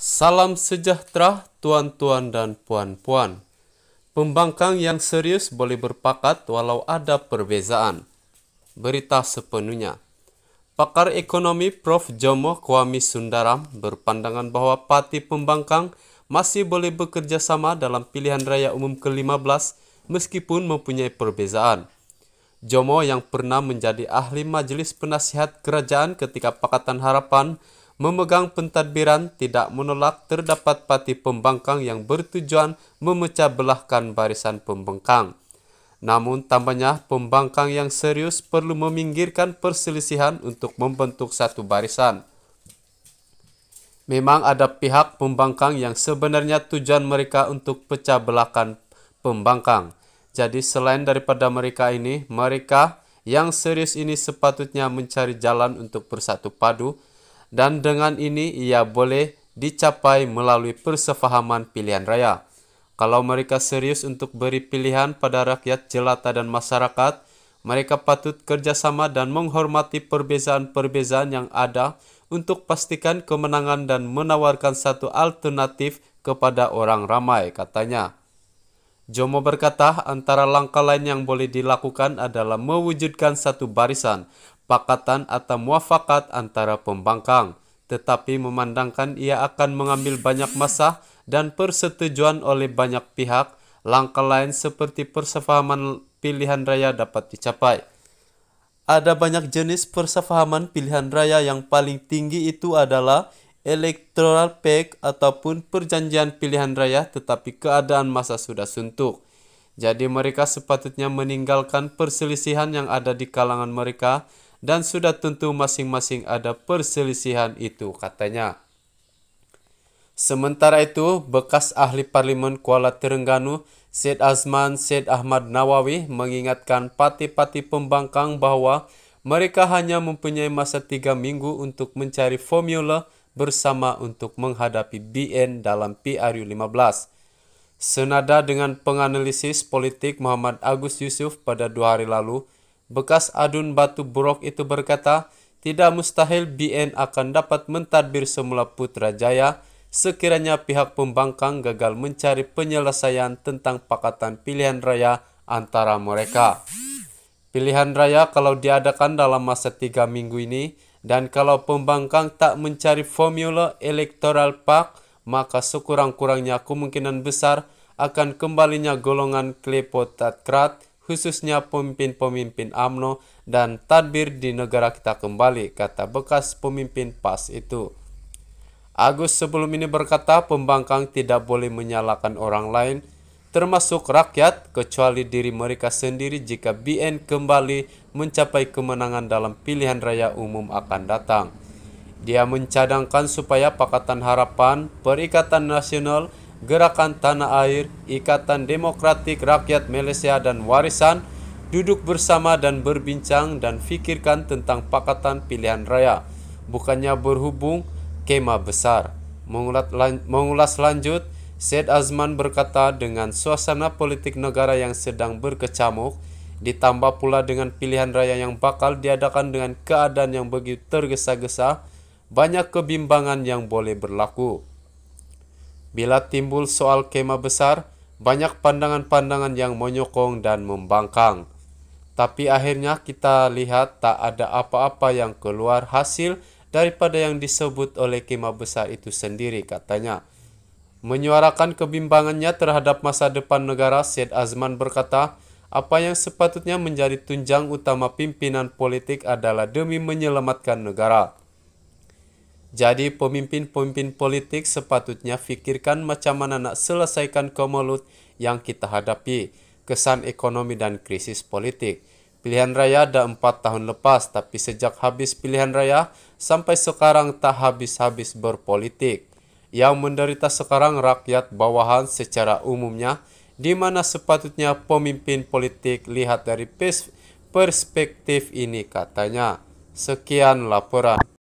Salam sejahtera tuan-tuan dan puan-puan. Pembangkang yang serius boleh berpakat walau ada perbezaan. Berita sepenuhnya. Pakar ekonomi Prof. Jomo Kwami Sundaram berpandangan bahwa parti pembangkang masih boleh bekerja sama dalam pilihan raya umum ke-15 meskipun mempunyai perbezaan. Jomo yang pernah menjadi ahli majelis penasihat kerajaan ketika Pakatan Harapan memegang pentadbiran tidak menolak terdapat parti pembangkang yang bertujuan memecah belahkan barisan pembangkang. Namun tambahnya pembangkang yang serius perlu meminggirkan perselisihan untuk membentuk satu barisan. Memang ada pihak pembangkang yang sebenarnya tujuan mereka untuk pecah belahkan pembangkang. Jadi selain daripada mereka ini, mereka yang serius ini sepatutnya mencari jalan untuk bersatu padu dan dengan ini ia boleh dicapai melalui persefahaman pilihan raya. Kalau mereka serius untuk beri pilihan pada rakyat jelata dan masyarakat, mereka patut kerjasama dan menghormati perbezaan-perbezaan yang ada untuk pastikan kemenangan dan menawarkan satu alternatif kepada orang ramai, katanya. Jomo berkata, antara langkah lain yang boleh dilakukan adalah mewujudkan satu barisan Pakatan atau muafakat antara pembangkang, tetapi memandangkan ia akan mengambil banyak masa dan persetujuan oleh banyak pihak, langkah lain seperti persefahaman pilihan raya dapat dicapai. Ada banyak jenis persefahaman pilihan raya yang paling tinggi itu adalah electoral pact ataupun perjanjian pilihan raya tetapi keadaan masa sudah suntuk. Jadi mereka sepatutnya meninggalkan perselisihan yang ada di kalangan mereka dan sudah tentu masing-masing ada perselisihan itu katanya. Sementara itu, bekas ahli parlimen Kuala Terengganu, Syed Azman Syed Ahmad Nawawi mengingatkan parti-parti pembangkang bahwa mereka hanya mempunyai masa tiga minggu untuk mencari formula bersama untuk menghadapi BN dalam PRU 15. Senada dengan penganalisis politik Muhammad Agus Yusuf pada dua hari lalu, Bekas adun batu buruk itu berkata, tidak mustahil BN akan dapat mentadbir semula Putrajaya sekiranya pihak pembangkang gagal mencari penyelesaian tentang pakatan pilihan raya antara mereka. Pilihan raya kalau diadakan dalam masa tiga minggu ini dan kalau pembangkang tak mencari formula electoral pak, maka sekurang-kurangnya kemungkinan besar akan kembalinya golongan klepotokrat khususnya pemimpin-pemimpin AMNO dan tadbir di negara kita kembali, kata bekas pemimpin PAS itu. Agus sebelum ini berkata pembangkang tidak boleh menyalahkan orang lain, termasuk rakyat, kecuali diri mereka sendiri jika BN kembali mencapai kemenangan dalam pilihan raya umum akan datang. Dia mencadangkan supaya Pakatan Harapan, Perikatan Nasional, Gerakan Tanah Air, Ikatan Demokratik Rakyat Malaysia dan Warisan duduk bersama dan berbincang dan fikirkan tentang Pakatan Pilihan Raya, bukannya berhubung kema besar. Mengulas lanjut, Syed Azman berkata dengan suasana politik negara yang sedang berkecamuk, ditambah pula dengan pilihan raya yang bakal diadakan dengan keadaan yang begitu tergesa-gesa, banyak kebimbangan yang boleh berlaku. Bila timbul soal kema besar, banyak pandangan-pandangan yang menyokong dan membangkang. Tapi akhirnya kita lihat tak ada apa-apa yang keluar hasil daripada yang disebut oleh kema besar itu sendiri katanya. Menyuarakan kebimbangannya terhadap masa depan negara, Syed Azman berkata, apa yang sepatutnya menjadi tunjang utama pimpinan politik adalah demi menyelamatkan negara. Jadi pemimpin-pemimpin politik sepatutnya fikirkan macam mana nak selesaikan kemelut yang kita hadapi, kesan ekonomi dan krisis politik. Pilihan raya ada empat tahun lepas, tapi sejak habis pilihan raya sampai sekarang tak habis-habis berpolitik. Yang menderita sekarang rakyat bawahan secara umumnya, di mana sepatutnya pemimpin politik lihat dari perspektif ini katanya. Sekian laporan.